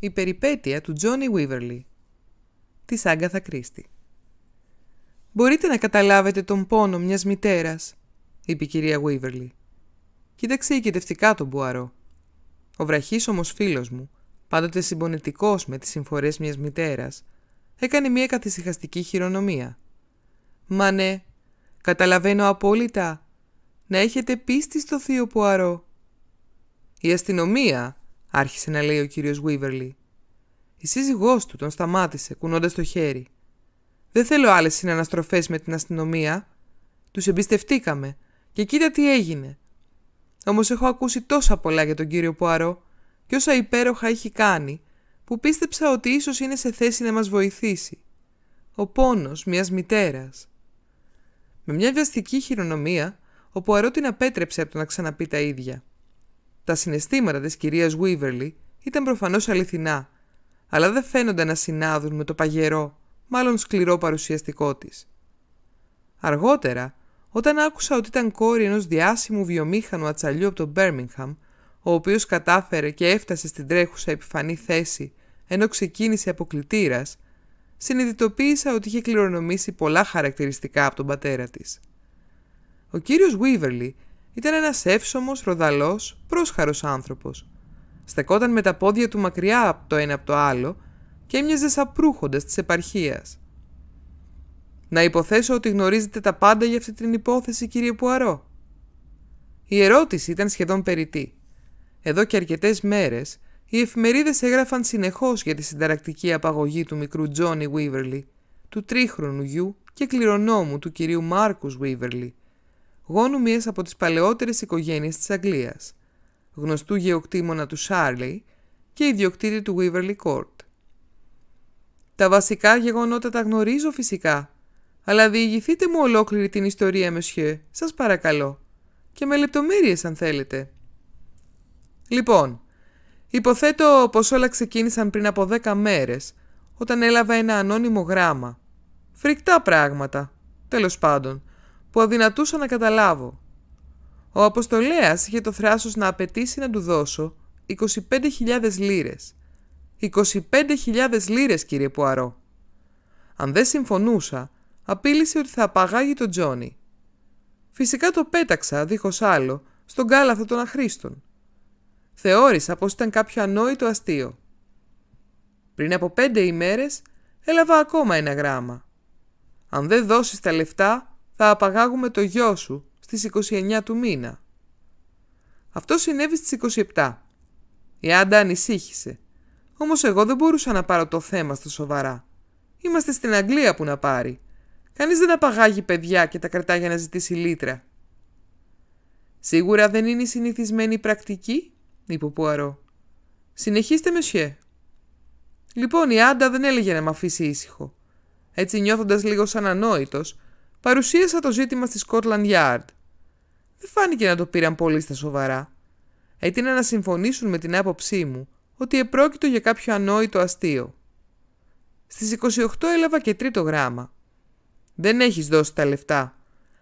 Η περιπέτεια του Τζόνι Βίβερλι της Άγκαθα Κρίστη. «Μπορείτε να καταλάβετε τον πόνο μιας μητέρας», είπε η κυρία Βίβερλι. Κοίταξε οικητευτικά τον Μπουαρό. Ο βραχής όμως φίλος μου, πάντοτε συμπονετικός με τις συμφορές μιας μητέρας, έκανε μια καθησυχαστική χειρονομία. «Μα ναι, καταλαβαίνω απόλυτα. Να έχετε πίστη στο θείο Πουαρό». Η αστυνομία άρχισε να λέει ο κύριος Βίβερλι. Η σύζυγός του τον σταμάτησε, κουνώντας το χέρι. «Δεν θέλω άλλες συναναστροφές με την αστυνομία. Τους εμπιστευτήκαμε και κοίτα τι έγινε. Όμως έχω ακούσει τόσα πολλά για τον κύριο Πουαρό και όσα υπέροχα έχει κάνει, που πίστεψα ότι ίσως είναι σε θέση να μας βοηθήσει. Ο πόνος μιας μητέρας. Με μια βιαστική χειρονομία, ο Πουαρό την απέτρεψε από το να ξαναπεί τα ίδια – τα συναισθήματα της κυρίας Βίβερλι ήταν προφανώς αληθινά, αλλά δεν φαίνονταν να συνάδουν με το παγερό, μάλλον σκληρό παρουσιαστικό της. Αργότερα, όταν άκουσα ότι ήταν κόρη ενός διάσημου βιομήχανου ατσαλιού από το Μπέρμιγχαμ, ο οποίος κατάφερε και έφτασε στην τρέχουσα επιφανή θέση ενώ ξεκίνησε κλητήρας, συνειδητοποίησα ότι είχε κληρονομήσει πολλά χαρακτηριστικά από τον πατέρα της. Ο κύριος Βίβερλι ήταν ένας εύσωμο, ροδαλός, πρόσχαρος άνθρωπος, Στεκόταν με τα πόδια του μακριά από το ένα από το άλλο και έμοιαζε σαν προύχοντας της επαρχίας. «Να υποθέσω ότι γνωρίζετε τα πάντα για αυτή την υπόθεση, κύριε Πουαρό». Η ερώτηση ήταν σχεδόν περιττή. Εδώ και αρκετές μέρες οι εφημερίδες έγραφαν συνεχώς για τη συνταρακτική απαγωγή του μικρού Τζόνι Βίβερλι, του τρίχρονου γιου και κληρονόμου του κυρίου Μάρκους Βίβερλι, γόνου μίας από τις παλαιότερες οικογένειες της Αγγλίας, γνωστού γεωκτήμονα του Σάρλι και ιδιοκτήτη του Βίβερλι Κόρτ. Τα βασικά γεγονότα τα γνωρίζω φυσικά, αλλά διηγηθείτε μου ολόκληρη την ιστορία, μεσχε, σας παρακαλώ, και με λεπτομέρειες αν θέλετε. Λοιπόν, υποθέτω πως όλα ξεκίνησαν πριν από δέκα μέρες, όταν έλαβα ένα ανώνυμο γράμμα. Φρικτά πράγματα, τέλος πάντων, που αδυνατούσα να καταλάβω. Ο Αποστολέας είχε το θράσος να απαιτήσει να του δώσω 25.000 λίρες. 25.000 λίρες, κύριε Πουαρό. Αν δεν συμφωνούσα, απείλησε ότι θα απαγάγει τον Τζόνι. Φυσικά το πέταξα, δίχως άλλο, στον κάλαθο των αχρήστων. Θεώρησα πως ήταν κάποιο ανόητο αστείο. Πριν από πέντε ημέρες έλαβα ακόμα ένα γράμμα. Αν δεν δώσεις τα λεφτά, θα απαγάγουμε το γιο σου στις 29 του μήνα. Αυτό συνέβη στις 27. Η Άντα ανησύχησε. Όμως εγώ δεν μπορούσα να πάρω το θέμα στο σοβαρά. Είμαστε στην Αγγλία που να πάρει. Κανείς δεν απαγάγει παιδιά και τα κρατά για να ζητήσει λίτρα. Σίγουρα δεν είναι η συνηθισμένη πρακτική, είπε ο Πουαρό. Συνεχίστε, μεσιέ. Λοιπόν, η Άντα δεν έλεγε να με αφήσει ήσυχο. Έτσι νιώθοντας λίγο σαν ανόητος, παρουσίασα το ζήτημα στη Scotland Yard. Δεν φάνηκε να το πήραν πολύ στα σοβαρά. Έτεινα να συμφωνήσουν με την άποψή μου ότι επρόκειτο για κάποιο ανόητο αστείο. Στις 28 έλαβα και τρίτο γράμμα. «Δεν έχεις δώσει τα λεφτά.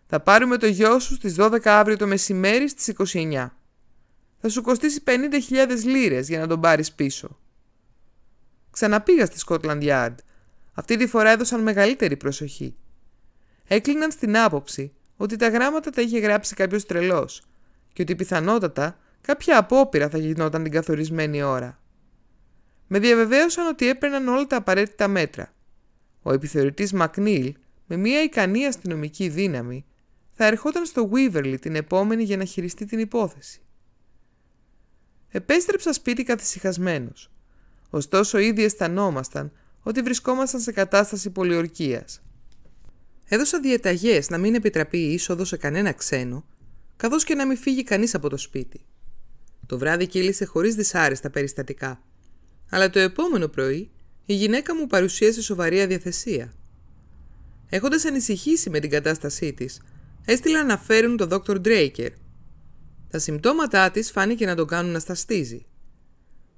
Θα πάρουμε το γιο σου στις 12 αύριο το μεσημέρι στις 29. Θα σου κοστίσει 50.000 λίρες για να τον πάρεις πίσω». Ξαναπήγα στη Scotland Yard. Αυτή τη φορά έδωσαν μεγαλύτερη προσοχή έκλειναν στην άποψη ότι τα γράμματα τα είχε γράψει κάποιος τρελός και ότι πιθανότατα κάποια απόπειρα θα γινόταν την καθορισμένη ώρα. Με διαβεβαίωσαν ότι έπαιρναν όλα τα απαραίτητα μέτρα. Ο επιθεωρητής Μακνίλ, με μια ικανή αστυνομική δύναμη, θα ερχόταν στο Βίβερλι την επόμενη για να χειριστεί την υπόθεση. Επέστρεψα σπίτι καθησυχασμένος, Ωστόσο ήδη αισθανόμασταν ότι βρισκόμασταν σε κατάσταση πολιορκίας – έδωσα διαταγές να μην επιτραπεί η είσοδος σε κανένα ξένο, καθώς και να μην φύγει κανείς από το σπίτι. Το βράδυ κύλησε χωρίς δυσάρεστα περιστατικά, αλλά το επόμενο πρωί η γυναίκα μου παρουσίασε σοβαρή αδιαθεσία. Έχοντας ανησυχήσει με την κατάστασή της, έστειλα να φέρουν τον Δόκτωρ Ντρέικερ. Τα συμπτώματά της φάνηκε να τον κάνουν να σταστίζει.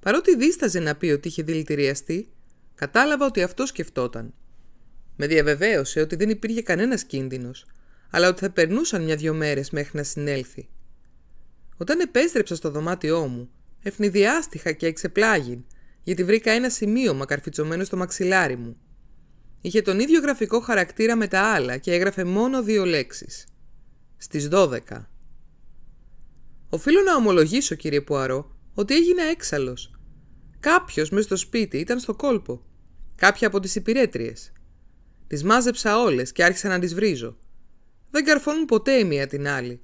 Παρότι δίσταζε να πει ότι είχε δηλητηριαστεί, κατάλαβα ότι αυτό σκεφτόταν με διαβεβαίωσε ότι δεν υπήρχε κανένας κίνδυνος, αλλά ότι θα περνούσαν μια-δυο μέρες μέχρι να συνέλθει. Όταν επέστρεψα στο δωμάτιό μου, ευνηδιάστηχα και εξεπλάγιν, γιατί βρήκα ένα σημείωμα μακαρφιτσωμένο στο μαξιλάρι μου. Είχε τον ίδιο γραφικό χαρακτήρα με τα άλλα και έγραφε μόνο δύο λέξεις Στις 12. Οφείλω να ομολογήσω, κύριε Πουαρό, ότι έγινε έξαλλος. Κάποιος μες στο σπίτι ήταν στο κόλπο. Κάποια από τις υπηρέτριες. Τις μάζεψα όλες και άρχισα να τις βρίζω. Δεν καρφώνουν ποτέ η μία την άλλη.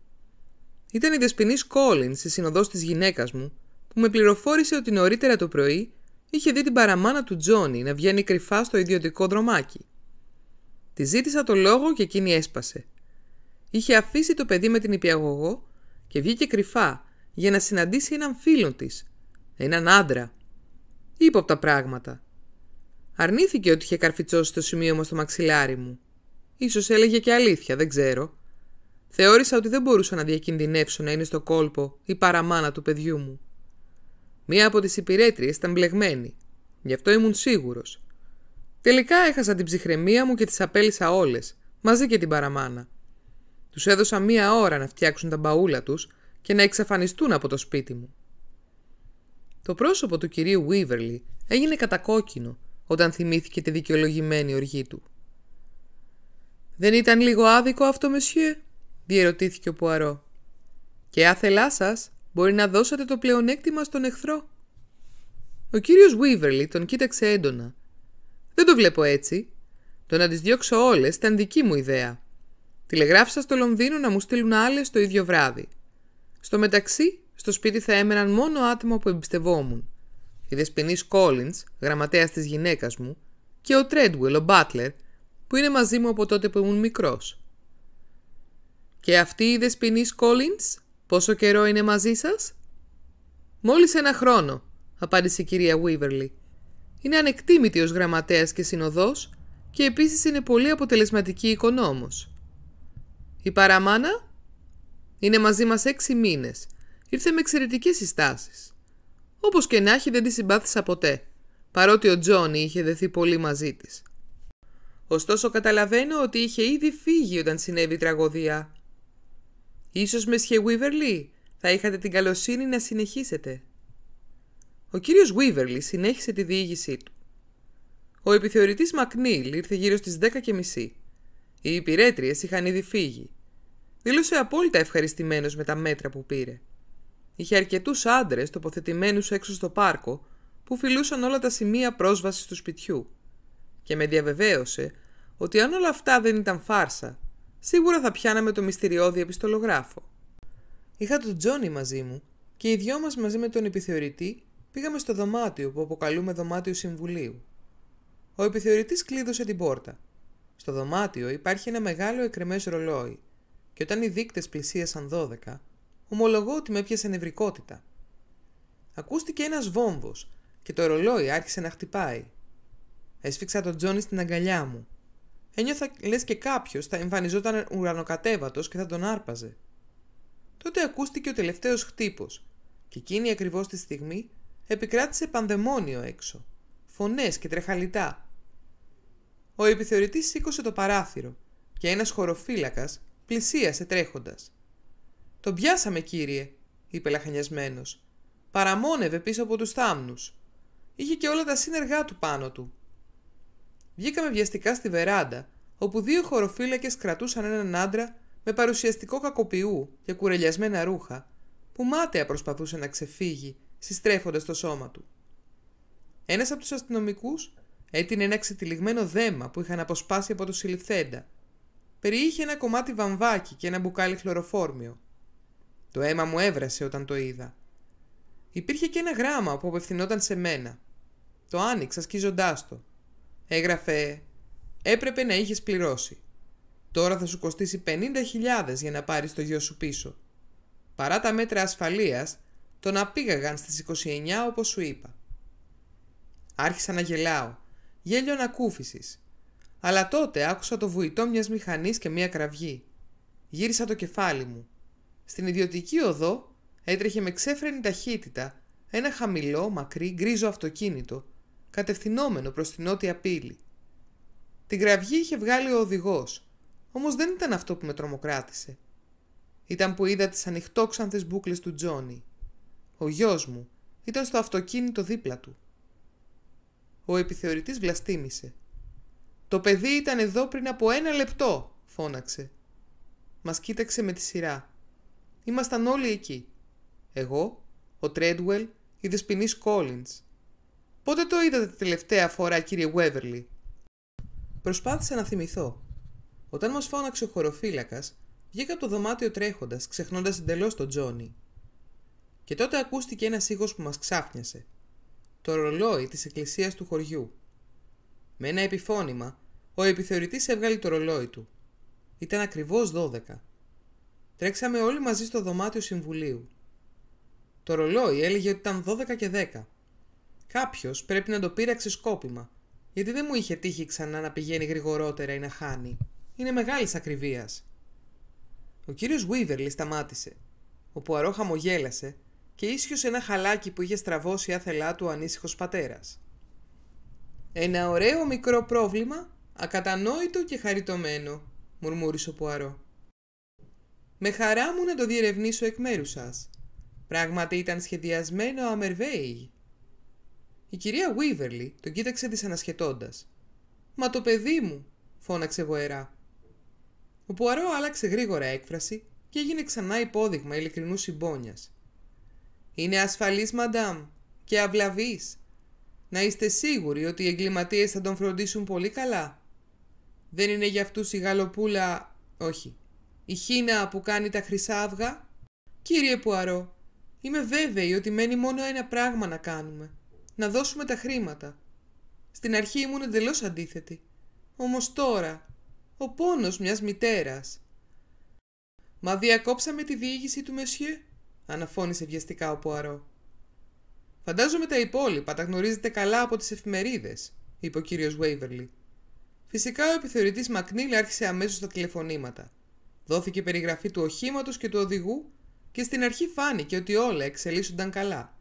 Ήταν η δεσπινή Κόλλιν, η συνοδός της γυναίκας μου, που με πληροφόρησε ότι νωρίτερα το πρωί είχε δει την παραμάνα του Τζόνι να βγαίνει κρυφά στο ιδιωτικό δρομάκι. Τη ζήτησα το λόγο και εκείνη έσπασε. Είχε αφήσει το παιδί με την υπηαγωγό και βγήκε κρυφά για να συναντήσει έναν φίλο της, έναν άντρα. ύποπτα πράγματα. Αρνήθηκε ότι είχε καρφιτσώσει το σημείο στο μαξιλάρι μου. Ίσως έλεγε και αλήθεια, δεν ξέρω. Θεώρησα ότι δεν μπορούσα να διακινδυνεύσω να είναι στο κόλπο η παραμάνα του παιδιού μου. Μία από τις υπηρέτριες ήταν μπλεγμένη. Γι' αυτό ήμουν σίγουρος. Τελικά έχασα την ψυχραιμία μου και τις απέλησα όλες, μαζί και την παραμάνα. Τους έδωσα μία ώρα να φτιάξουν τα μπαούλα τους και να εξαφανιστούν από το σπίτι μου. Το πρόσωπο του κυρίου Βίβερλι έγινε κατακόκκινο όταν θυμήθηκε τη δικαιολογημένη οργή του. «Δεν ήταν λίγο άδικο αυτό, μεσιέ» διερωτήθηκε ο Πουαρό. «Και άθελά σας μπορεί να δώσετε το πλεονέκτημα στον εχθρό». Ο κύριος Βίβερλι τον κοίταξε έντονα. «Δεν το βλέπω έτσι. Το να τις διώξω όλες ήταν δική μου ιδέα. Τηλεγράφησα στο Λονδίνο να μου στείλουν άλλες το ίδιο βράδυ. Στο μεταξύ, στο σπίτι θα έμεναν μόνο άτομα που εμπιστευόμουν η δεσποινή Κόλλιν, γραμματέας της γυναίκας μου, και ο Τρέντουελ, ο Μπάτλερ, που είναι μαζί μου από τότε που ήμουν μικρός. Και αυτή η δεσποινή Κόλλιν, πόσο καιρό είναι μαζί σας, Μόλις ένα χρόνο, απάντησε η κυρία Βίβερλι. Είναι ανεκτήμητη ως γραμματέας και συνοδός και επίσης είναι πολύ αποτελεσματική οικονόμος. Η παραμάνα είναι μαζί μας έξι μήνες. Ήρθε με εξαιρετικές συστάσεις. Όπως και να έχει, δεν τη συμπάθησα ποτέ, παρότι ο Τζόνι είχε δεθεί πολύ μαζί της. Ωστόσο, καταλαβαίνω ότι είχε ήδη φύγει όταν συνέβη η τραγωδία. Ίσως, Μεσχε Βίβερλι, θα είχατε την καλοσύνη να συνεχίσετε. Ο κύριος Βίβερλι συνέχισε τη διήγησή του. Ο επιθεωρητής Μακνίλ ήρθε γύρω στις 10.30. Οι υπηρέτριες είχαν ήδη φύγει. Δήλωσε απόλυτα ευχαριστημένος με τα μέτρα που πήρε. Είχε αρκετούς άντρες τοποθετημένους έξω στο πάρκο που φιλούσαν όλα τα σημεία πρόσβασης του σπιτιού και με διαβεβαίωσε ότι αν όλα αυτά δεν ήταν φάρσα, σίγουρα θα πιάναμε το μυστηριώδη επιστολογράφο. Είχα τον Τζόνι μαζί μου και οι δυο μας μαζί με τον επιθεωρητή πήγαμε στο δωμάτιο που αποκαλούμε δωμάτιο συμβουλίου. Ο επιθεωρητής κλείδωσε την πόρτα. Στο δωμάτιο υπάρχει ένα μεγάλο εκρεμές ρολόι και όταν οι δείκτες πλησίασαν 12, Ομολογώ ότι με έπιασε νευρικότητα. Ακούστηκε ένας βόμβος και το ρολόι άρχισε να χτυπάει. Έσφιξα τον Τζόνι στην αγκαλιά μου. Ένιωθα λες και κάποιος θα εμφανιζόταν ουρανοκατέβατος και θα τον άρπαζε. Τότε ακούστηκε ο τελευταίος χτύπος και εκείνη ακριβώς τη στιγμή επικράτησε πανδαιμόνιο έξω. Φωνές και τρεχαλιτά. Ο επιθεωρητής σήκωσε το παράθυρο και ένας χωροφύλακας πλησίασε τρέχοντας. Τον πιάσαμε, κύριε, είπε λαχανιασμένος. Παραμόνευε πίσω από τους θάμνους. Είχε και όλα τα σύνεργά του πάνω του. Βγήκαμε βιαστικά στη βεράντα, όπου δύο χωροφύλακες κρατούσαν έναν άντρα με παρουσιαστικό κακοποιού και κουρελιασμένα ρούχα, που μάταια προσπαθούσε να ξεφύγει, συστρέφοντας το σώμα του. Ένας από τους αστυνομικούς έτεινε ένα ξετυλιγμένο δέμα που είχαν αποσπάσει από το συλληφθέντα. Περιείχε ένα κομμάτι βαμβάκι και ένα μπουκάλι χλωροφόρμιο. Το αίμα μου έβρασε όταν το είδα. Υπήρχε και ένα γράμμα που απευθυνόταν σε μένα. Το άνοιξα σκίζοντάς το. Έγραφε «Έπρεπε να είχες πληρώσει. Τώρα θα σου κοστίσει 50.000 για να πάρεις το γιο σου πίσω. Παρά τα μέτρα ασφαλείας, τον απήγαγαν στις 29 όπως σου είπα. Άρχισα να γελάω, γέλιο ανακούφισης. Αλλά τότε άκουσα το βουητό μιας μηχανής και μια κραυγή. Γύρισα το κεφάλι μου. Στην ιδιωτική οδό έτρεχε με ξέφρενη ταχύτητα ένα χαμηλό, μακρύ, γκρίζο αυτοκίνητο, κατευθυνόμενο προς την νότια πύλη. Την κραυγή είχε βγάλει ο οδηγός, όμως δεν ήταν αυτό που με τρομοκράτησε. Ήταν που είδα τις ανοιχτόξανθες μπούκλες του Τζόνι. Ο γιος μου ήταν στο αυτοκίνητο δίπλα του. Ο επιθεωρητής βλαστήμησε. «Το παιδί ήταν εδώ πριν από ένα λεπτό», φώναξε. Μας κοίταξε με τη σειρά. Ήμασταν όλοι εκεί. Εγώ, ο Τρέντουελ, η δεσποινή Κόλλιντ. Πότε το είδατε τελευταία φορά, κύριε Βέβερλι. Προσπάθησα να θυμηθώ. Όταν μας φώναξε ο χωροφύλακας, βγήκα από το δωμάτιο τρέχοντας, ξεχνώντας εντελώς τον Τζόνι. Και τότε ακούστηκε ένας ήχος που μας ξάφνιασε. Το ρολόι της εκκλησίας του χωριού. Με ένα επιφώνημα, ο επιθεωρητής έβγαλε το ρολόι του. Ήταν ακριβώς 12. Τρέξαμε όλοι μαζί στο δωμάτιο συμβουλίου. Το ρολόι έλεγε ότι ήταν 12 και 10. Κάποιος πρέπει να το πήραξε σκόπιμα, γιατί δεν μου είχε τύχει ξανά να πηγαίνει γρηγορότερα ή να χάνει. Είναι μεγάλης ακριβίας. Ο κύριος Βίβερλι σταμάτησε. Ο Πουαρό χαμογέλασε και ίσχυσε ένα χαλάκι που είχε στραβώσει άθελά του ο ανήσυχος πατέρας. Ένα ωραίο μικρό πρόβλημα, ακατανόητο και χαριτωμένο, μουρμούρισε ο Πουαρό. Με χαρά μου να το διερευνήσω εκ μέρους σας. Πράγματι ήταν σχεδιασμένο αμερβέι. Η κυρία Βίβερλι τον κοίταξε δυσανασχετώντας. «Μα το παιδί μου», φώναξε βοερά. Ο Πουαρό άλλαξε γρήγορα έκφραση και έγινε ξανά υπόδειγμα ειλικρινού συμπόνιας. «Είναι ασφαλής, μαντάμ, και αυλαβής. Να είστε σίγουροι ότι οι εγκληματίες θα τον φροντίσουν πολύ καλά. Δεν είναι για αυτούς η γαλοπούλα... Όχι, η Χίνα που κάνει τα χρυσά αυγά. Κύριε Πουαρό, είμαι βέβαιη ότι μένει μόνο ένα πράγμα να κάνουμε. Να δώσουμε τα χρήματα. Στην αρχή ήμουν εντελώς αντίθετη. Όμως τώρα, ο πόνος μιας μητέρας. «Μα διακόψαμε τη διήγηση του Μεσιέ», αναφώνησε βιαστικά ο Πουαρό. «Φαντάζομαι τα υπόλοιπα τα γνωρίζετε καλά από τις εφημερίδες, είπε ο κύριος Βέιβερλι. Φυσικά ο επιθεωρητής Μακνίλ άρχισε αμέσως τα τηλεφωνήματα. Δόθηκε περιγραφή του οχήματος και του οδηγού και στην αρχή φάνηκε ότι όλα εξελίσσονταν καλά.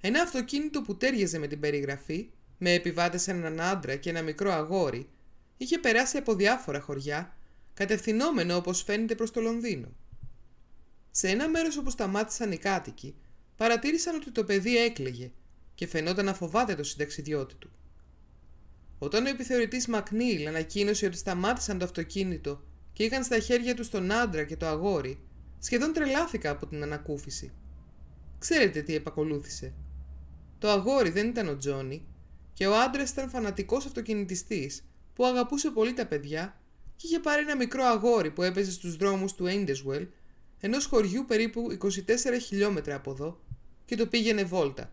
Ένα αυτοκίνητο που τέριαζε με την περιγραφή, με επιβάτες έναν άντρα και ένα μικρό αγόρι, είχε περάσει από διάφορα χωριά, κατευθυνόμενο όπως φαίνεται προς το Λονδίνο. Σε ένα μέρος όπου σταμάτησαν οι κάτοικοι, παρατήρησαν ότι το παιδί έκλαιγε και φαινόταν να φοβάται το συνταξιδιώτη του. Όταν ο επιθεωρητής Μακνίλ ανακοίνωσε ότι σταμάτησαν το αυτοκίνητο και είχαν στα χέρια τους τον άντρα και το αγόρι, σχεδόν τρελάθηκα από την ανακούφιση. Ξέρετε τι επακολούθησε. Το αγόρι δεν ήταν ο Τζόνι και ο άντρας ήταν φανατικός αυτοκινητιστής που αγαπούσε πολύ τα παιδιά και είχε πάρει ένα μικρό αγόρι που έπαιζε στους δρόμους του Έντεσουελ, ενός χωριού περίπου 24 χιλιόμετρα από εδώ, και το πήγαινε βόλτα.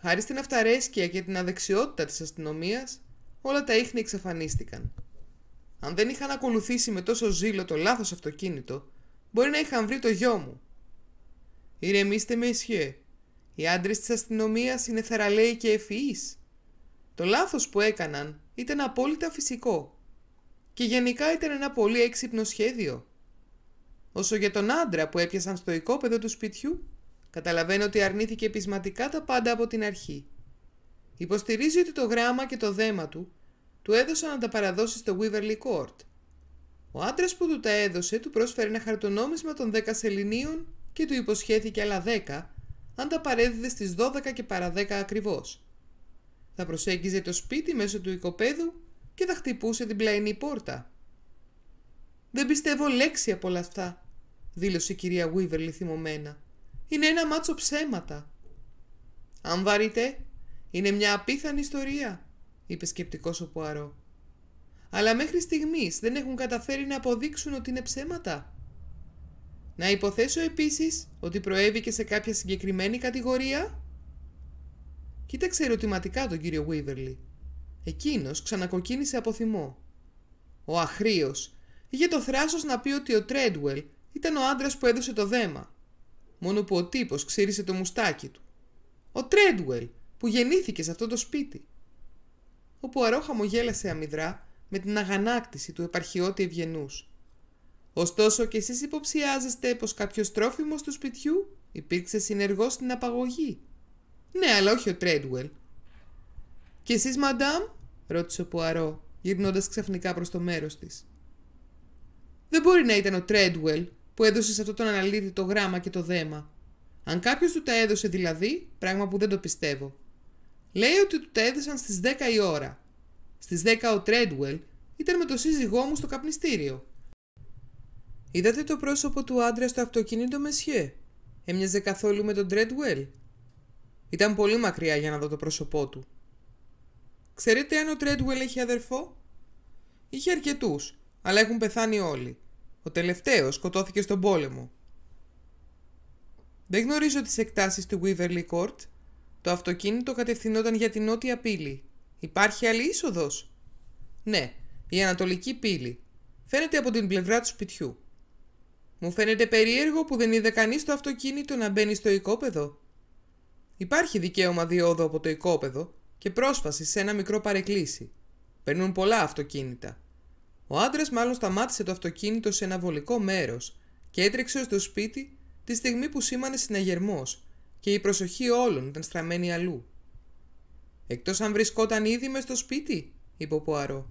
Χάρη στην αυταρέσκεια και την αδεξιότητα της αστυνομίας, όλα τα ίχνη εξαφανίστηκαν. Αν δεν είχαν ακολουθήσει με τόσο ζήλο το λάθος αυτοκίνητο, μπορεί να είχαν βρει το γιο μου. Ηρεμήστε με ισχύε. Οι άντρες της αστυνομίας είναι θεραλέοι και ευφυείς. Το λάθος που έκαναν ήταν απόλυτα φυσικό και γενικά ήταν ένα πολύ έξυπνο σχέδιο. Όσο για τον άντρα που έπιασαν στο οικόπεδο του σπιτιού, καταλαβαίνω ότι αρνήθηκε πεισματικά τα πάντα από την αρχή. Υποστηρίζει ότι το γράμμα και το δέμα του του έδωσαν να τα παραδώσει στο Βίβερλι Court. Ο άντρας που του τα έδωσε του πρόσφερε ένα χαρτονόμισμα των 10 σελινίων και του υποσχέθηκε άλλα 10, αν τα παρέδιδε στις 12 και παρά 10 ακριβώς. Θα προσέγγιζε το σπίτι μέσω του οικοπαίδου και θα χτυπούσε την πλαϊνή πόρτα. «Δεν πιστεύω λέξη από όλα αυτά», δήλωσε η κυρία Βίβερλι θυμωμένα. «Είναι ένα μάτσο ψέματα». «Αν βαρείτε, είναι μια απίθανη ιστορία», είπε σκεπτικός ο Πουαρό. Αλλά μέχρι στιγμής δεν έχουν καταφέρει να αποδείξουν ότι είναι ψέματα. Να υποθέσω επίσης ότι προέβηκε σε κάποια συγκεκριμένη κατηγορία. Κοίταξε ερωτηματικά τον κύριο Βίβερλι. Εκείνος ξανακοκκίνησε από θυμό. Ο Αχρίος είχε το θράσος να πει ότι ο Τρέντουελ ήταν ο άντρας που έδωσε το δέμα. Μόνο που ο τύπος ξύρισε το μουστάκι του. Ο Τρέντουελ που γεννήθηκε σε αυτό το σπίτι ο Πουαρό χαμογέλασε αμυδρά με την αγανάκτηση του επαρχιώτη ευγενούς. Ωστόσο κι εσείς υποψιάζεστε πως κάποιος τρόφιμος του σπιτιού υπήρξε συνεργός στην απαγωγή. Ναι, αλλά όχι ο Τρέντουελ. «Κι εσείς, μαντάμ» ρώτησε ο Πουαρό, γυρνώντας ξαφνικά προς το μέρος της. «Δεν μπορεί να ήταν ο Τρέντουελ που έδωσε σε αυτόν τον αναλύτη το γράμμα και το δέμα. Αν κάποιος του τα έδωσε δηλαδή, πράγμα που δεν το πιστεύω. Λέει ότι του τα έδωσαν στις 10 η ώρα. Στις 10 ο Τρέντουελ ήταν με το σύζυγό μου στο καπνιστήριο. Είδατε το πρόσωπο του άντρα στο αυτοκίνητο, Μεσχέ. Έμοιαζε καθόλου με τον Τρέντουελ. Ήταν πολύ μακριά για να δω το πρόσωπό του. Ξέρετε αν ο Τρέντουελ έχει αδερφό? Είχε αρκετούς, αλλά έχουν πεθάνει όλοι. Ο τελευταίος σκοτώθηκε στον πόλεμο. Δεν γνωρίζω τις εκτάσεις του Waverly Court. Το αυτοκίνητο κατευθυνόταν για την νότια πύλη. Υπάρχει άλλη είσοδος. Ναι, η ανατολική πύλη. Φαίνεται από την πλευρά του σπιτιού. Μου φαίνεται περίεργο που δεν είδε κανείς το αυτοκίνητο να μπαίνει στο οικόπεδο. Υπάρχει δικαίωμα διόδου από το οικόπεδο και πρόσφαση σε ένα μικρό παρεκκλήσι. Περνούν πολλά αυτοκίνητα. Ο άντρας μάλλον σταμάτησε το αυτοκίνητο σε ένα βολικό μέρος και έτρεξε το σπίτι τη στιγμή που σήμανε συναγερμός και η προσοχή όλων ήταν στραμμένη αλλού. «Εκτός αν βρισκόταν ήδη μες στο σπίτι», είπε ο Πουαρό.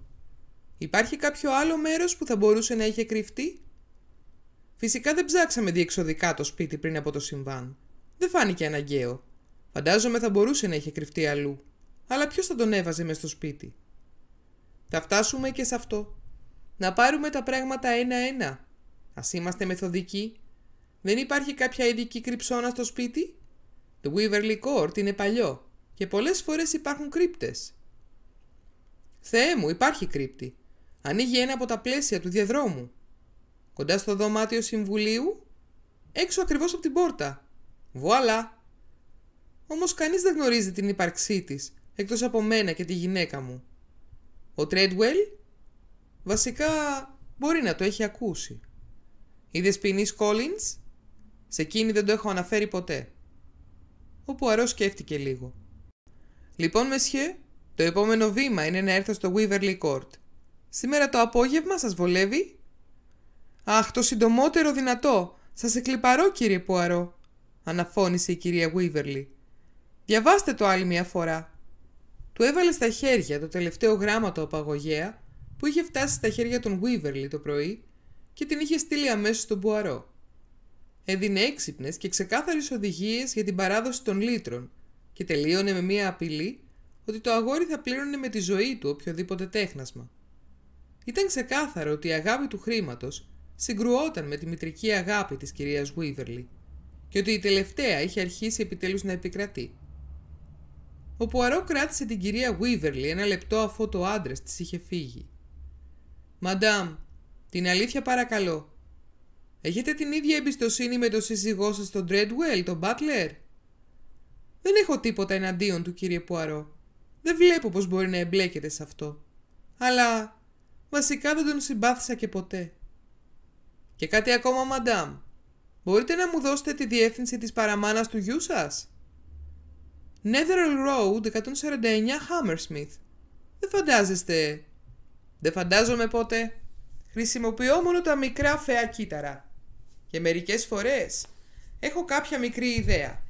«Υπάρχει κάποιο άλλο μέρος που θα μπορούσε να είχε κρυφτεί» Φυσικά δεν ψάξαμε διεξοδικά το σπίτι πριν από το συμβάν. Δεν φάνηκε αναγκαίο. Φαντάζομαι θα μπορούσε να είχε κρυφτεί αλλού. Αλλά ποιος θα τον έβαζε μες στο σπίτι. Θα φτάσουμε και σε αυτό. Να πάρουμε τα πράγματα ένα-ένα. Ας είμαστε μεθοδικοί. Δεν υπάρχει κάποια ειδική κρυψώνα στο σπίτι. Το Weaverly Court είναι παλιό και πολλές φορές υπάρχουν κρύπτες. Θεέ μου, υπάρχει κρύπτη. Ανοίγει ένα από τα πλαίσια του διαδρόμου. Κοντά στο δωμάτιο συμβουλίου, έξω ακριβώς από την πόρτα. Βουαλά! Όμως κανείς δεν γνωρίζει την ύπαρξή της, εκτός από μένα και τη γυναίκα μου. Ο Τρέντουελ, βασικά, μπορεί να το έχει ακούσει. Η ποινή Κόλινς, Σε εκείνη δεν το έχω αναφέρει ποτέ. Που Πουαρό σκέφτηκε λίγο. Λοιπόν, Μεσχέ, το επόμενο βήμα είναι να έρθω στο Waverly Court. Σήμερα το απόγευμα σας βολεύει? Αχ, το συντομότερο δυνατό. Σας εκλυπαρώ, κύριε Πουαρό, αναφώνησε η κυρία Waverly. Διαβάστε το άλλη μια φορά. Του έβαλε στα χέρια το τελευταίο γράμμα του απαγωγέα που είχε φτάσει στα χέρια των Βίβερλι το πρωί και την είχε στείλει αμέσως στον Πουαρό έδινε έξυπνες και ξεκάθαρες οδηγίες για την παράδοση των λύτρων και τελείωνε με μία απειλή ότι το αγόρι θα πλήρωνε με τη ζωή του οποιοδήποτε τέχνασμα. Ήταν ξεκάθαρο ότι η αγάπη του χρήματος συγκρουόταν με τη μητρική αγάπη της κυρίας Βίβερλι και ότι η τελευταία είχε αρχίσει επιτέλους να επικρατεί. Ο Πουαρό κράτησε την κυρία Βίβερλι ένα λεπτό αφού το άντρας της είχε φύγει. Μαντάμ, την αλήθεια παρακαλώ, Έχετε την ίδια εμπιστοσύνη με τον σύζυγό σας τον Τρέντουελ, τον Μπάτλερ. Δεν έχω τίποτα εναντίον του κύριε Πουαρό. Δεν βλέπω πως μπορεί να εμπλέκεται σε αυτό. Αλλά βασικά δεν τον συμπάθησα και ποτέ. Και κάτι ακόμα μαντάμ. Μπορείτε να μου δώσετε τη διεύθυνση της παραμάνας του γιού σας. Netherall Road 149 Hammersmith. Δεν φαντάζεστε. Δεν φαντάζομαι πότε. Χρησιμοποιώ μόνο τα μικρά φαιά κύτταρα και μερικές φορές έχω κάποια μικρή ιδέα.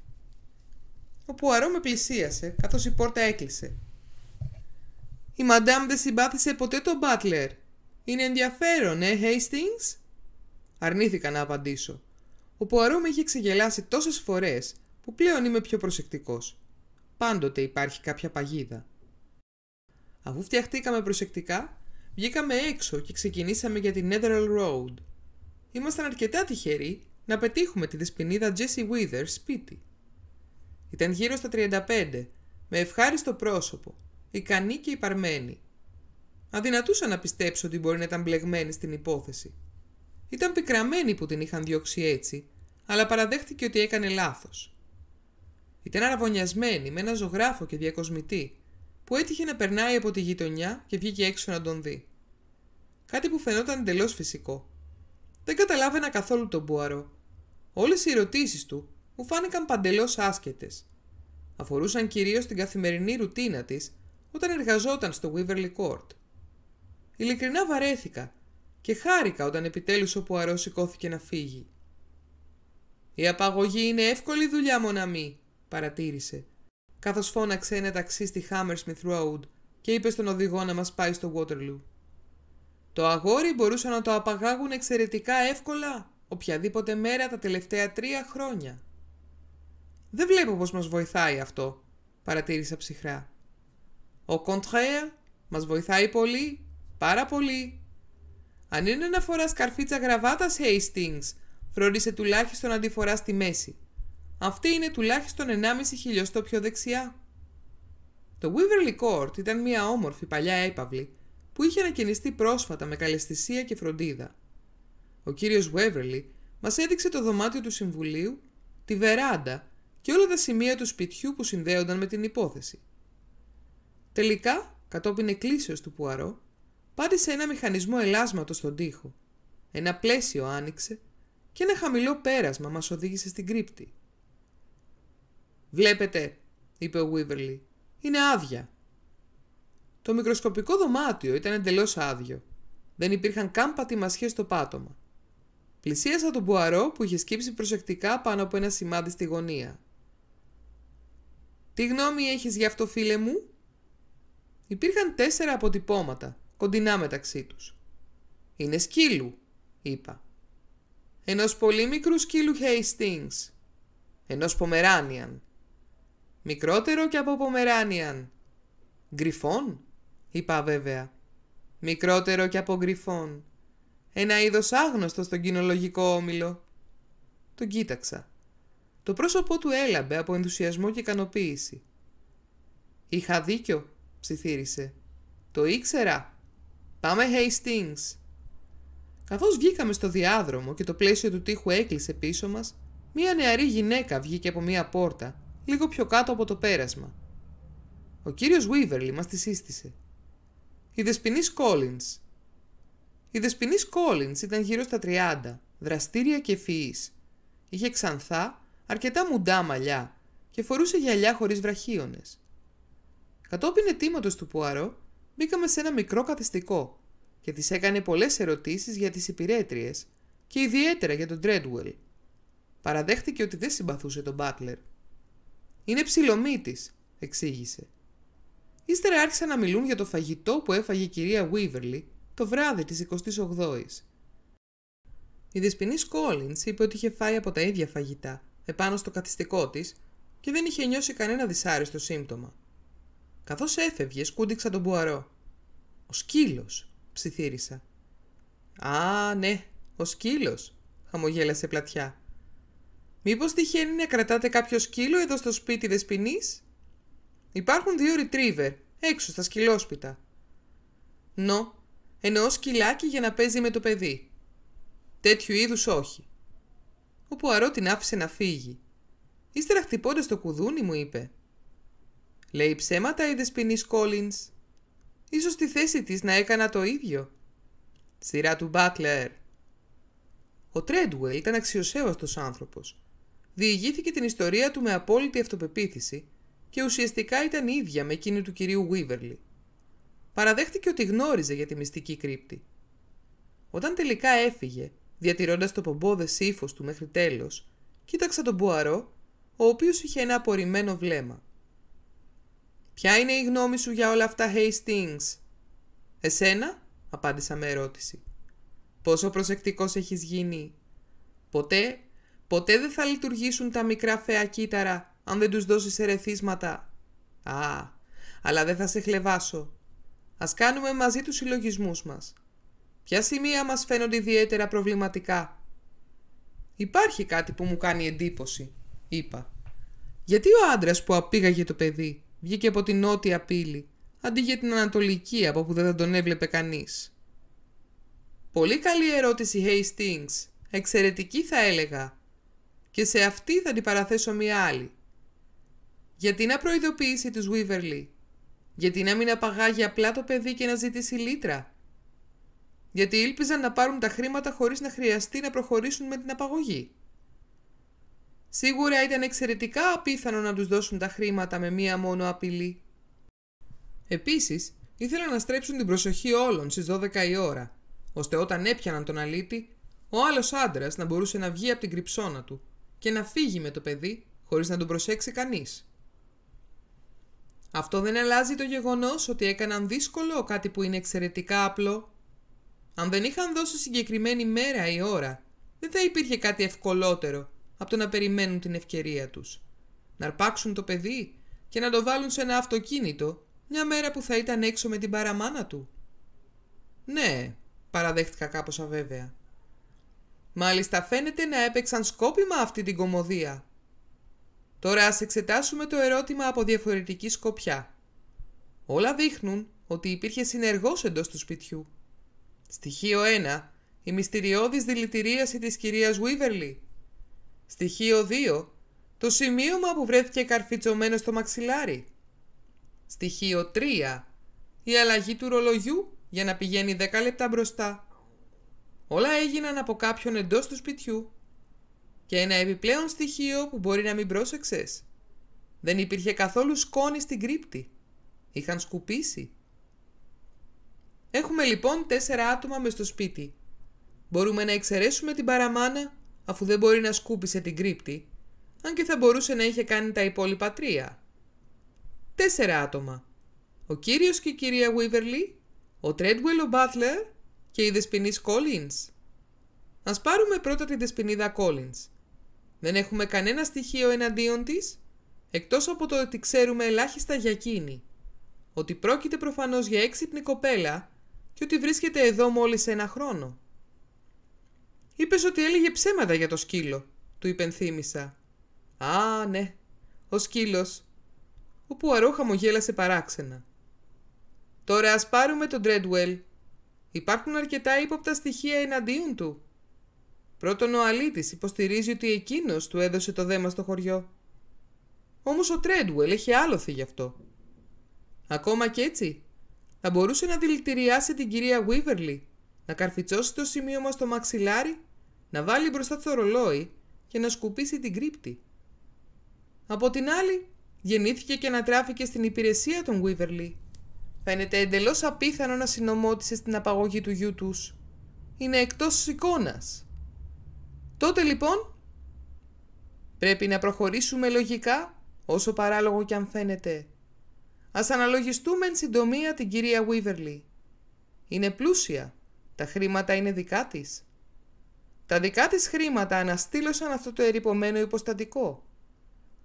Ο Πουαρό με πλησίασε, καθώς η πόρτα έκλεισε. Η μαντάμ δεν συμπάθησε ποτέ τον Μπάτλερ. Είναι ενδιαφέρον, ε, Hastings? Αρνήθηκα να απαντήσω. Ο Πουαρό με είχε ξεγελάσει τόσες φορές που πλέον είμαι πιο προσεκτικός. Πάντοτε υπάρχει κάποια παγίδα. Αφού φτιαχτήκαμε προσεκτικά, βγήκαμε έξω και ξεκινήσαμε για την Netherall Road ήμασταν αρκετά τυχεροί να πετύχουμε τη δεσποινίδα Jesse Withers σπίτι. Ήταν γύρω στα 35, με ευχάριστο πρόσωπο, ικανή και υπαρμένη. Αδυνατούσα να πιστέψω ότι μπορεί να ήταν μπλεγμένη στην υπόθεση. Ήταν πικραμένη που την είχαν διώξει έτσι, αλλά παραδέχτηκε ότι έκανε λάθος. Ήταν αραβωνιασμένη με ένα ζωγράφο και διακοσμητή, που έτυχε να περνάει από τη γειτονιά και βγήκε έξω να τον δει. Κάτι που φαινόταν εντελώς φυσικό. Δεν καταλάβαινα καθόλου τον Πουαρό. Όλες οι ερωτήσεις του μου φάνηκαν παντελώς άσκετες. Αφορούσαν κυρίως την καθημερινή ρουτίνα της όταν εργαζόταν στο Βίβερλι Court. Ειλικρινά βαρέθηκα και χάρηκα όταν επιτέλους ο Πουαρός σηκώθηκε να φύγει. «Η απαγωγή είναι εύκολη δουλειά, μοναμή», παρατήρησε, καθώς φώναξε ένα ταξί στη Hammersmith Road και είπε στον οδηγό να μας πάει στο Waterloo. Το αγόρι μπορούσαν να το απαγάγουν εξαιρετικά εύκολα οποιαδήποτε μέρα τα τελευταία τρία χρόνια. «Δεν βλέπω πως μας βοηθάει αυτό», παρατήρησα ψυχρά. «Ο contraire μας βοηθάει πολύ, πάρα πολύ. Αν είναι να φοράς καρφίτσα γραβάτας, Hastings, φρόνισε τουλάχιστον αντιφορά τη στη μέση. Αυτή είναι τουλάχιστον 1,5 χιλιοστό πιο δεξιά». Το Wiverly Court ήταν μια όμορφη παλιά έπαυλη, που είχε ανακαινιστεί πρόσφατα με καλεσθησία και φροντίδα. Ο κύριος Βέβρελι μας έδειξε το δωμάτιο του Συμβουλίου, τη βεράντα και όλα τα σημεία του σπιτιού που συνδέονταν με την υπόθεση. Τελικά, κατόπιν εκκλήσεως του Πουαρό, πάτησε ένα μηχανισμό ελάσματος στον τοίχο. Ένα πλαίσιο άνοιξε και ένα χαμηλό πέρασμα μας οδήγησε στην κρύπτη. «Βλέπετε», είπε ο Βίβερλι, «είναι άδεια». Το μικροσκοπικό δωμάτιο ήταν εντελώς άδειο. Δεν υπήρχαν καν πατημασιές στο πάτωμα. Πλησίασα τον πουαρό που είχε σκύψει προσεκτικά πάνω από ένα σημάδι στη γωνία. Τι γνώμη έχεις γι' αυτό, φίλε μου? Υπήρχαν τέσσερα αποτυπώματα, κοντινά μεταξύ τους. Είναι σκύλου, είπα. Ενός πολύ μικρού σκύλου Hastings. Ενός Πομεράνιαν. Μικρότερο και από Πομεράνιαν. Γκριφών, είπα βέβαια. Μικρότερο και από Ένα είδος άγνωστο στον κοινολογικό όμιλο. Τον κοίταξα. Το πρόσωπό του έλαμπε από ενθουσιασμό και ικανοποίηση. «Είχα δίκιο», ψιθύρισε. «Το ήξερα. Πάμε Hastings». Καθώς βγήκαμε στο διάδρομο και το πλαίσιο του τείχου έκλεισε πίσω μας, μία νεαρή γυναίκα βγήκε από μία πόρτα, λίγο πιο κάτω από το πέρασμα. Ο κύριος Βίβερλι μας τη σύστησε. Η Δεσποινής Κόλλινς. Η Δεσποινής Κόλλινς ήταν γύρω στα 30, δραστήρια και φύη. Είχε ξανθά, αρκετά μουντά μαλλιά και φορούσε γυαλιά χωρίς βραχίονες. Κατόπιν ετήματος του Πουαρό, μπήκαμε σε ένα μικρό καθεστικό και της έκανε πολλές ερωτήσεις για τις υπηρέτριες και ιδιαίτερα για τον Τρέντουελ. Παραδέχτηκε ότι δεν συμπαθούσε τον Μπάτλερ. «Είναι ψηλομύτης», εξήγησε. Ύστερα άρχισαν να μιλούν για το φαγητό που έφαγε η κυρία Βίβερλι το βράδυ της 28ης. Η δεσποινή Collins είπε ότι είχε φάει από τα ίδια φαγητά επάνω στο καθιστικό της και δεν είχε νιώσει κανένα δυσάρεστο σύμπτωμα. Καθώς έφευγε, σκούντιξα τον Μπουαρό. «Ο σκύλος», ψιθύρισα. «Α, ναι, ο σκύλος», χαμογέλασε πλατιά. «Μήπως τυχαίνει να κρατάτε κάποιο σκύλο εδώ στο σπίτι δεσποινής» Υπάρχουν δύο retriever, έξω στα σκυλόσπιτα. Νο, εννοώ σκυλάκι για να παίζει με το παιδί. Τέτοιου είδους όχι. Ο Πουαρό την άφησε να φύγει. Ύστερα χτυπώντας το κουδούνι μου είπε. Λέει ψέματα η δεσποινή Κόλινς. Σω στη θέση της να έκανα το ίδιο. Σειρά του Μπάτλερ. Ο Τρέντουελ ήταν αξιοσέβαστος άνθρωπος. Διηγήθηκε την ιστορία του με απόλυτη αυτοπεποίθηση και ουσιαστικά ήταν ίδια με εκείνη του κυρίου Βίβερλι. Παραδέχτηκε ότι γνώριζε για τη μυστική κρύπτη. Όταν τελικά έφυγε, διατηρώντας το πομπόδε ύφο του μέχρι τέλος, κοίταξα τον Μπουαρό, ο οποίος είχε ένα απορριμμένο βλέμμα. «Ποια είναι η γνώμη σου για όλα αυτά, Hastings» «Εσένα» απάντησα με ερώτηση. «Πόσο προσεκτικός έχεις γίνει» «Ποτέ, ποτέ δεν θα λειτουργήσουν τα μικρά φαία κύτταρα αν δεν τους δώσεις ερεθίσματα. Α, αλλά δεν θα σε χλεβάσω. Ας κάνουμε μαζί τους συλλογισμούς μας. Ποια σημεία μας φαίνονται ιδιαίτερα προβληματικά. Υπάρχει κάτι που μου κάνει εντύπωση, είπα. Γιατί ο άντρας που απήγαγε το παιδί βγήκε από την νότια πύλη, αντί για την ανατολική από που δεν θα τον έβλεπε κανείς. Πολύ καλή ερώτηση, Hastings. Εξαιρετική θα έλεγα. Και σε αυτή θα την παραθέσω μία άλλη. Γιατί να προειδοποιήσει τους Βίβερλι. Γιατί να μην απαγάγει απλά το παιδί και να ζητήσει λίτρα. Γιατί ήλπιζαν να πάρουν τα χρήματα χωρίς να χρειαστεί να προχωρήσουν με την απαγωγή. Σίγουρα ήταν εξαιρετικά απίθανο να τους δώσουν τα χρήματα με μία μόνο απειλή. Επίσης, ήθελαν να στρέψουν την προσοχή όλων στις 12 η ώρα, ώστε όταν έπιαναν τον αλήτη, ο άλλος άντρας να μπορούσε να βγει από την κρυψώνα του και να φύγει με το παιδί χωρίς να τον προσέξει κανείς. Αυτό δεν αλλάζει το γεγονός ότι έκαναν δύσκολο κάτι που είναι εξαιρετικά απλό. Αν δεν είχαν δώσει συγκεκριμένη μέρα ή ώρα, δεν θα υπήρχε κάτι ευκολότερο από το να περιμένουν την ευκαιρία τους. Να αρπάξουν το παιδί και να το βάλουν σε ένα αυτοκίνητο μια μέρα που θα ήταν έξω με την παραμάνα του. Ναι, παραδέχτηκα κάπως αβέβαια. Μάλιστα φαίνεται να έπαιξαν σκόπιμα αυτή την κομμωδία Τώρα ας εξετάσουμε το ερώτημα από διαφορετική σκοπιά. Όλα δείχνουν ότι υπήρχε συνεργός εντός του σπιτιού. Στοιχείο 1. Η μυστηριώδης δηλητηρίαση της κυρίας Βίβερλι. Στοιχείο 2. Το σημείωμα που βρέθηκε καρφιτσωμένο στο μαξιλάρι. Στοιχείο 3. Η αλλαγή του ρολογιού για να πηγαίνει 10 λεπτά μπροστά. Όλα έγιναν από κάποιον εντός του σπιτιού και ένα επιπλέον στοιχείο που μπορεί να μην πρόσεξέ. Δεν υπήρχε καθόλου σκόνη στην κρύπτη. Είχαν σκουπίσει. Έχουμε λοιπόν τέσσερα άτομα μες στο σπίτι. Μπορούμε να εξαιρέσουμε την παραμάνα αφού δεν μπορεί να σκούπισε την κρύπτη, αν και θα μπορούσε να είχε κάνει τα υπόλοιπα τρία. Τέσσερα άτομα. Ο κύριος και η κυρία Βίβερλι, ο Τρέντουελ ο Μπάτλερ και η δεσποινής Κόλινς. Ας πάρουμε πρώτα τη δεσποινίδα Κόλινς. Δεν έχουμε κανένα στοιχείο εναντίον της, εκτός από το ότι ξέρουμε ελάχιστα για εκείνη. Ότι πρόκειται προφανώς για έξυπνη κοπέλα και ότι βρίσκεται εδώ μόλις ένα χρόνο. Είπες ότι έλεγε ψέματα για το σκύλο, του υπενθύμησα. Α, ναι, ο σκύλος. Ο μου χαμογέλασε παράξενα. Τώρα ας πάρουμε τον Τρέντουελ. Υπάρχουν αρκετά ύποπτα στοιχεία εναντίον του. Πρώτον, ο Αλίτης υποστηρίζει ότι εκείνος του έδωσε το δέμα στο χωριό. Όμως ο Τρέντουελ έχει άλοθη γι' αυτό. Ακόμα και έτσι, θα μπορούσε να δηλητηριάσει την κυρία Βίβερλι, να καρφιτσώσει το σημείο μας στο μαξιλάρι, να βάλει μπροστά το ρολόι και να σκουπίσει την κρύπτη. Από την άλλη, γεννήθηκε και ανατράφηκε στην υπηρεσία των Βίβερλι. Φαίνεται εντελώς απίθανο να συνομότησε στην απαγωγή του γιού τους. Είναι εκτός εικόνας. Τότε λοιπόν πρέπει να προχωρήσουμε λογικά όσο παράλογο κι αν φαίνεται. Ας αναλογιστούμε εν συντομία την κυρία Βίβερλι. Είναι πλούσια. Τα χρήματα είναι δικά της. Τα δικά της χρήματα αναστήλωσαν αυτό το ερυπωμένο υποστατικό.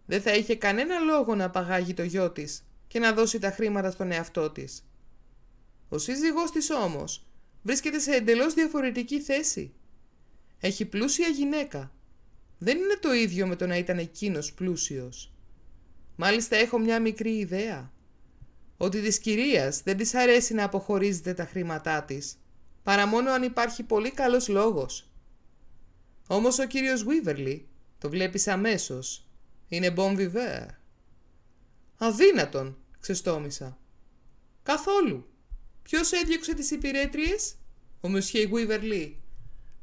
Δεν θα είχε κανένα λόγο να παγάγει το γιο της και να δώσει τα χρήματα στον εαυτό της. Ο σύζυγός της όμως βρίσκεται σε εντελώς διαφορετική θέση. Έχει πλούσια γυναίκα. Δεν είναι το ίδιο με το να ήταν εκείνος πλούσιος. Μάλιστα έχω μια μικρή ιδέα. Ότι της κυρίας δεν της αρέσει να αποχωρίζεται τα χρήματά της, παρά μόνο αν υπάρχει πολύ καλός λόγος. Όμως ο κύριος Βίβερλι το βλέπεις αμέσως. Είναι bon vivant. Αδύνατον, ξεστόμησα. Καθόλου. Ποιος έδιωξε τις υπηρέτριες? Ο Μουσχέ Βίβερλι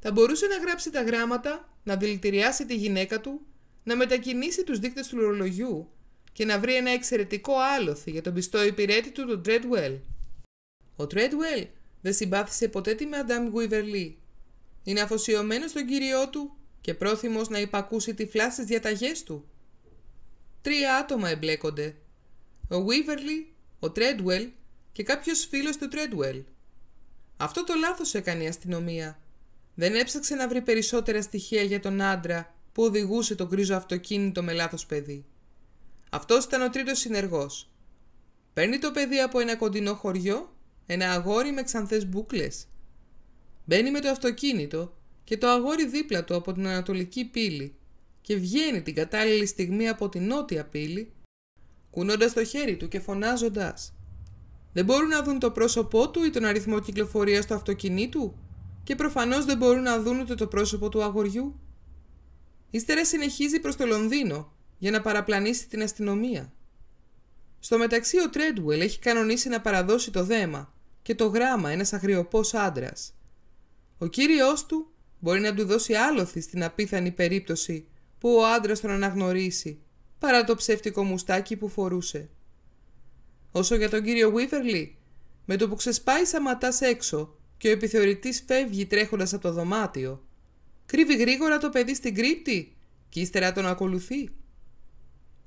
θα μπορούσε να γράψει τα γράμματα, να δηλητηριάσει τη γυναίκα του, να μετακινήσει τους δείκτες του ρολογιού και να βρει ένα εξαιρετικό άλοθη για τον πιστό υπηρέτη του, τον Τρέντουελ». Ο Τρέντουελ δεν συμπάθησε ποτέ τη Μαντάμ Γουιβερλή. Είναι αφοσιωμένος στον κύριό του και πρόθυμος να υπακούσει τυφλά στις διαταγές του. Τρία άτομα εμπλέκονται. Ο Γουίβερλι, ο Τρέντουελ και κάποιος φίλος του Τρέντουελ. Αυτό το λάθος έκανε η αστυνομία. Δεν έψαξε να βρει περισσότερα στοιχεία για τον άντρα που οδηγούσε τον κρίζο αυτοκίνητο με λάθος παιδί. Αυτός ήταν ο τρίτος συνεργός. Παίρνει το παιδί από ένα κοντινό χωριό, ένα αγόρι με ξανθές μπουκλε. Μπαίνει με το αυτοκίνητο και το αγόρι δίπλα του από την ανατολική πύλη και βγαίνει την κατάλληλη στιγμή από την νότια πύλη, κουνώντας το χέρι του και φωνάζοντας. Δεν μπορούν να δουν το πρόσωπό του ή τον αριθμό κυκλοφορίας του αυτοκινήτου και προφανώς δεν μπορούν να δουν ούτε το πρόσωπο του αγοριού. Ύστερα συνεχίζει προς το Λονδίνο για να παραπλανήσει την αστυνομία. Στο μεταξύ ο Τρέντουελ έχει κανονίσει να παραδώσει το δέμα και το γράμμα ένας αγριοπός άντρας. Ο κύριος του μπορεί να του δώσει άλοθη στην απίθανη περίπτωση που ο άντρας τον αναγνωρίσει παρά το ψεύτικο μουστάκι που φορούσε. Όσο για τον κύριο Βίβερλι, με το που ξεσπάει σαματάς έξω και ο επιθεωρητής φεύγει τρέχοντας από το δωμάτιο. Κρύβει γρήγορα το παιδί στην κρύπτη και ύστερα τον ακολουθεί.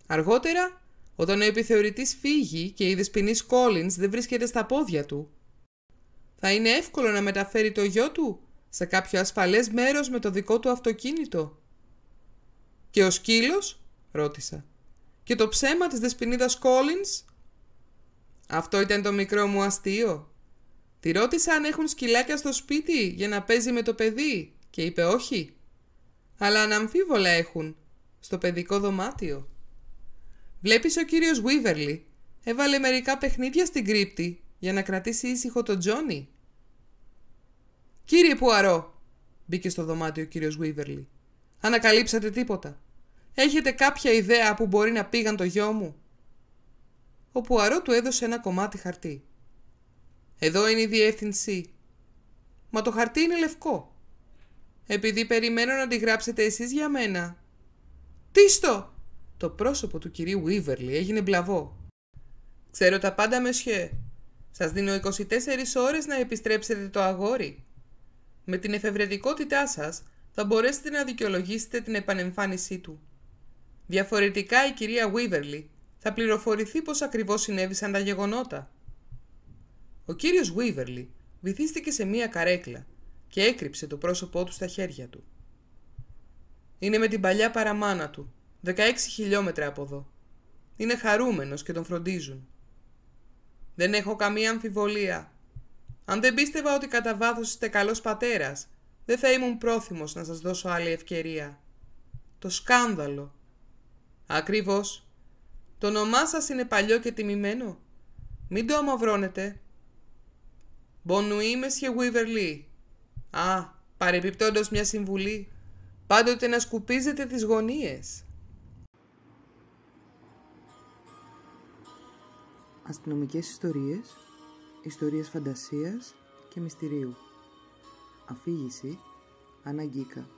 Αργότερα, όταν ο επιθεωρητής φύγει και η δεσπινή Κόλινς δεν βρίσκεται στα πόδια του, θα είναι εύκολο να μεταφέρει το γιο του σε κάποιο ασφαλές μέρος με το δικό του αυτοκίνητο. «Και ο σκύλος» ρώτησα. «Και το ψέμα της δεσποινίδας Κόλινς» Αυτό ήταν το μικρό μου αστείο. Τη ρώτησα αν έχουν σκυλάκια στο σπίτι για να παίζει με το παιδί και είπε όχι. Αλλά αναμφίβολα έχουν, στο παιδικό δωμάτιο. Βλέπεις ο κύριος Βίβερλι έβαλε μερικά παιχνίδια στην κρύπτη για να κρατήσει ήσυχο τον Τζόνι. «Κύριε Πουαρό», μπήκε στο δωμάτιο ο κύριος Βίβερλι, «ανακαλύψατε τίποτα. Έχετε κάποια ιδέα που μπορεί να πήγαν το γιο μου» ο Πουαρό του έδωσε ένα κομμάτι χαρτί. Εδώ είναι η διεύθυνση. Μα το χαρτί είναι λευκό. Επειδή περιμένω να τη γράψετε εσείς για μένα. Τι στο! Το πρόσωπο του κυρίου Βίβερλι έγινε μπλαβό. Ξέρω τα πάντα, μεσχέ. Σας δίνω 24 ώρες να επιστρέψετε το αγόρι. Με την εφευρετικότητά σας θα μπορέσετε να δικαιολογήσετε την επανεμφάνισή του. Διαφορετικά η κυρία Βίβερλι θα πληροφορηθεί πως ακριβώς συνέβησαν τα γεγονότα. Ο κύριος Βίβερλι βυθίστηκε σε μία καρέκλα και έκρυψε το πρόσωπό του στα χέρια του. Είναι με την παλιά παραμάνα του, 16 χιλιόμετρα από εδώ. Είναι χαρούμενος και τον φροντίζουν. Δεν έχω καμία αμφιβολία. Αν δεν πίστευα ότι κατά βάθος είστε καλός πατέρας, δεν θα ήμουν πρόθυμος να σας δώσω άλλη ευκαιρία. Το σκάνδαλο. Ακριβώς. Το όνομά σας είναι παλιό και τιμημένο. Μην το αμαυρώνετε. Μπονουή, και Γουιβερλί. Α, παρεμπιπτόντω μια συμβουλή. Πάντοτε να σκουπίζετε τις γωνίες. Αστυνομικές ιστορίες, ιστορίες φαντασίας και μυστηρίου. Αφήγηση, Αναγκίκα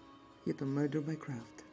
για το Murder by Craft.